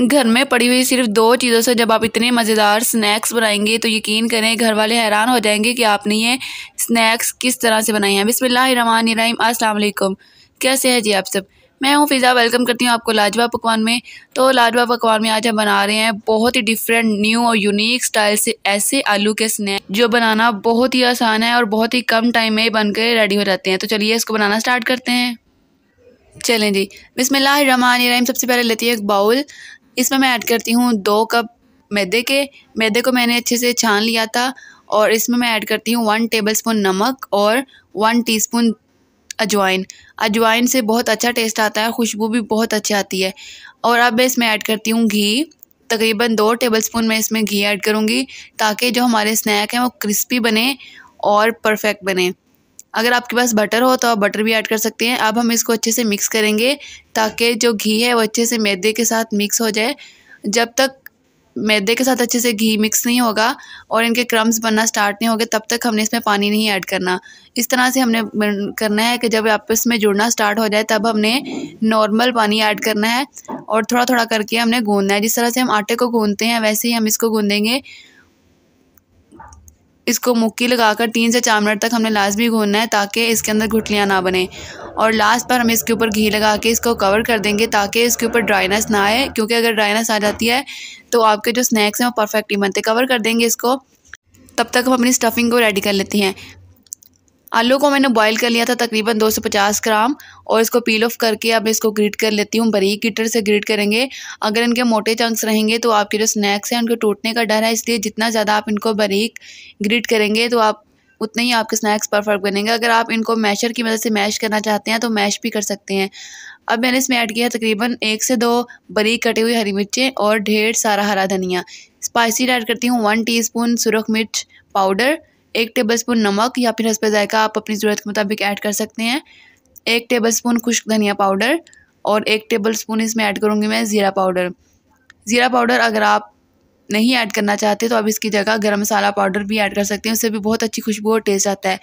घर में पड़ी हुई सिर्फ दो चीज़ों से जब आप इतने मज़ेदार स्नैक्स बनाएंगे तो यकीन करें घर वाले हैरान हो जाएंगे कि आपने ये स्नैक्स किस तरह से बनाए हैं बिसमीम अल्लाम कैसे है जी आप सब मैं हूँ फ़िज़ा वेलकम करती हूँ आपको लाजवा पकवान में तो लाजवा पकवान में आज हम बना रहे हैं बहुत ही डिफरेंट न्यू और यूनिक स्टाइल से ऐसे आलू के स्नैक जो बनाना बहुत ही आसान है और बहुत ही कम टाइम में बनकर रेडी हो जाते हैं तो चलिए इसको बनाना स्टार्ट करते हैं चलें जी बिसमीम सबसे पहले लेती है एक बाउल इसमें मैं ऐड करती हूँ दो कप मैदे के मैदे को मैंने अच्छे से छान लिया था और इसमें मैं ऐड करती हूँ वन टेबलस्पून नमक और वन टीस्पून अजवाइन अजवाइन से बहुत अच्छा टेस्ट आता है खुशबू भी बहुत अच्छी आती है और अब मैं इसमें ऐड करती हूँ घी तकरीबन दो टेबलस्पून मैं इसमें घी ऐड करूँगी ताकि जो हमारे स्नैक हैं वो क्रिस्पी बने और परफेक्ट बने अगर आपके पास बटर हो तो आप बटर भी ऐड कर सकते हैं अब हम इसको अच्छे से मिक्स करेंगे ताकि जो घी है वो अच्छे से मैदे के साथ मिक्स हो जाए जब तक मैदे के साथ अच्छे से घी मिक्स नहीं होगा और इनके क्रम्स बनना स्टार्ट नहीं होगा तब तक हमने इसमें पानी नहीं ऐड करना इस तरह से हमने करना है कि जब आपस में जुड़ना स्टार्ट हो जाए तब हमने नॉर्मल पानी ऐड करना है और थोड़ा थोड़ा करके हमने गूंदना है जिस तरह से हम आटे को गूंदते हैं वैसे ही हम इसको गूंदेंगे इसको मुक्की लगाकर तीन से चार मिनट तक हमने लाजमी घूनना है ताकि इसके अंदर घुटलियाँ ना बने और लास्ट पर हम इसके ऊपर घी लगा के इसको कवर कर देंगे ताकि इसके ऊपर ड्राइनेस ना आए क्योंकि अगर ड्राइनेस आ जाती है तो आपके जो स्नैक्स हैं वो परफेक्टली बनते कवर कर देंगे इसको तब तक हम अपनी स्टफिंग को रेडी कर लेते हैं आलू को मैंने बॉईल कर लिया था तकरीबन 250 ग्राम और इसको पील ऑफ करके अब इसको ग्रीट कर लेती हूँ बरीक गिटर से ग्रीट करेंगे अगर इनके मोटे चंक्स रहेंगे तो आपके जो स्नैक्स हैं उनके टूटने का डर है इसलिए जितना ज़्यादा आप इनको बरीक ग्रीट करेंगे तो आप उतने ही आपके स्नैक्स परफेक्ट बनेंगे अगर आप इनको मैशर की मदद से मैश करना चाहते हैं तो मैश भी कर सकते हैं अब मैंने इसमें ऐड किया तकरीबन एक से दो बरीक कटी हुई हरी मिर्चें और ढेर सारा हरा धनिया स्पाइसी ऐड करती हूँ वन टीस्पून सुरख मिर्च पाउडर एक टेबल स्पून नमक या फिर हंसपे जायका आप अपनी ज़रूरत के मुताबिक ऐड कर सकते हैं एक टेबल स्पून खुश्क धनिया पाउडर और एक टेबल स्पून इसमें ऐड करूँगी मैं ज़ीरा पाउडर ज़ीरा पाउडर अगर आप नहीं ऐड करना चाहते तो आप इसकी जगह गरम मसाला पाउडर भी ऐड कर सकते हैं उससे भी बहुत अच्छी खुशबू और टेस्ट आता है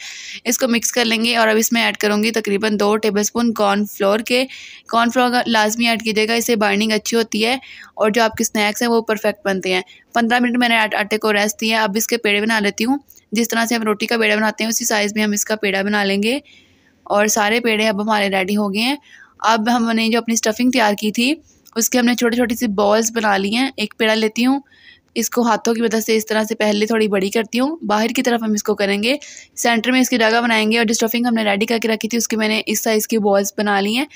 इसको मिक्स कर लेंगे और अब इसमें ऐड करूँगी तकरीबन दो टेबल स्पून कॉर्नफ्लोर के कॉर्नफ्लोर लाजमी ऐड कीजिएगा इससे बाइंडिंग अच्छी होती है और जो आपके स्नैक्स हैं वो परफेक्ट बनते हैं पंद्रह मिनट मैंने आटे को रेस्ट दिया अब इसके पेड़े बना लेती हूँ जिस तरह से हम रोटी का पेड़ा बनाते हैं उसी साइज़ में हम इसका पेड़ा बना लेंगे और सारे पेड़े अब हमारे रेडी हो गए हैं अब हमने जो अपनी स्टफिंग तैयार की थी उसके हमने छोटी छोटी सी बॉल्स बना ली हैं एक पेड़ा लेती हूँ इसको हाथों की मदद से इस तरह से पहले थोड़ी बड़ी करती हूँ बाहर की तरफ हम इसको करेंगे सेंटर में इसकी जगह बनाएंगे और जो हमने रेडी करके रखी थी उसकी मैंने इस साइज़ की बॉल्स बना ली हैं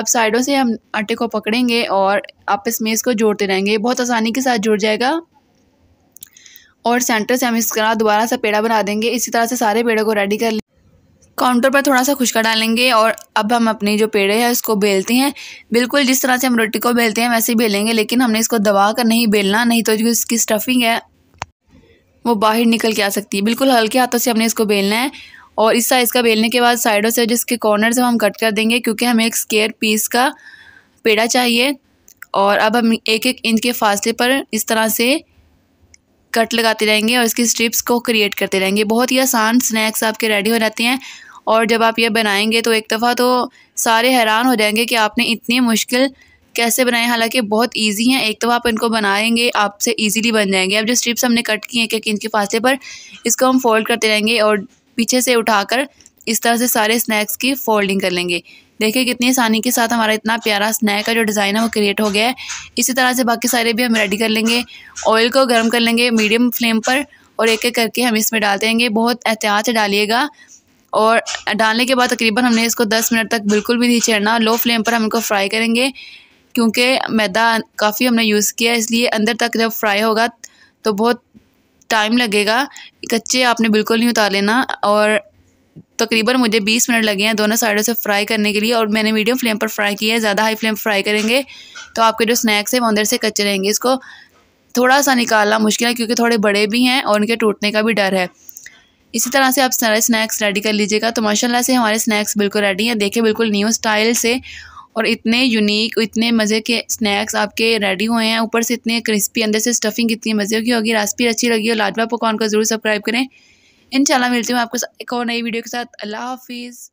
अब साइडों से हम आटे को पकड़ेंगे और आपस में इसको जोड़ते रहेंगे बहुत आसानी के साथ जुड़ जाएगा और सेंटर से हम इस तरह दोबारा सा पेड़ा बना देंगे इसी तरह से सारे पेड़ों को रेडी कर काउंटर पर थोड़ा सा खुशका डालेंगे और अब हम अपने जो पेड़े है उसको बेलते हैं बिल्कुल जिस तरह से हम रोटी को बेलते हैं वैसे ही बेलेंगे लेकिन हमने इसको दबा कर नहीं बेलना नहीं तो जो इसकी स्टफिंग है वो बाहर निकल के आ सकती है बिल्कुल हल्के हाथों से हमने इसको बेलना है और इस साइज़ का बेलने के बाद साइडों से जिसके कॉर्नर से हम कट कर देंगे क्योंकि हमें एक स्केयर पीस का पेड़ा चाहिए और अब हम एक एक इंच के फासले पर इस तरह से कट लगाते रहेंगे और इसकी स्ट्रिप्स को क्रिएट करते रहेंगे बहुत ही आसान स्नैक्स आपके रेडी हो जाते हैं और जब आप ये बनाएंगे तो एक दफ़ा तो सारे हैरान हो जाएंगे कि आपने इतनी मुश्किल कैसे बनाए हालांकि बहुत इजी हैं एक तो आप इनको बनाएंगे आपसे इजीली बन जाएंगे अब जो स्ट्रिप्स हमने कट की हैं एक इंच के फासले पर इसको हम फोल्ड करते रहेंगे और पीछे से उठाकर इस तरह से सारे स्नैक्स की फोल्डिंग कर लेंगे देखिए कितनी आसानी के साथ हमारा इतना प्यारा स्नैक का जो डिज़ाइन है वो क्रिएट हो गया है इसी तरह से बाकी सारे भी हम रेडी कर लेंगे ऑयल को गर्म कर लेंगे मीडियम फ्लेम पर और एक एक करके हम इसमें डालते रहेंगे बहुत एहतियात से डालिएगा और डालने के बाद तकरीबन हमने इसको दस मिनट तक बिल्कुल भी नहीं छेड़ना लो फ्लेम पर हम इनको फ्राई करेंगे क्योंकि मैदा काफ़ी हमने यूज़ किया इसलिए अंदर तक जब फ्राई होगा तो बहुत टाइम लगेगा कच्चे आपने बिल्कुल नहीं उतार लेना और तकरीबन मुझे बीस मिनट लगे हैं दोनों साइडों से फ्राई करने के लिए और मैंने मीडियम फ्लेम पर फ्राई किया है ज़्यादा हाई फ्लेम फ्राई करेंगे तो आपके जो स्नैक्स हैं वो अंदर से कच्चे रहेंगे इसको थोड़ा सा निकालना मुश्किल है क्योंकि थोड़े बड़े भी हैं और उनके टूटने का भी डर है इसी तरह से आप सारे स्नैक्स रेडी कर लीजिएगा तो माशाला से हमारे स्नैक्स बिल्कुल रेडी हैं देखिए बिल्कुल न्यू स्टाइल से और इतने यूनिक इतने मज़े के स्नैक्स आपके रेडी हुए हैं ऊपर से इतने क्रिस्पी अंदर से स्टफिंग इतनी मज़े की होगी रेसिपी अच्छी लगी हो लाजवा पकवान को ज़रूर सब्सक्राइब करें इन मिलती हूँ आपको एक और नई वीडियो के साथ अल्लाह हाफिज़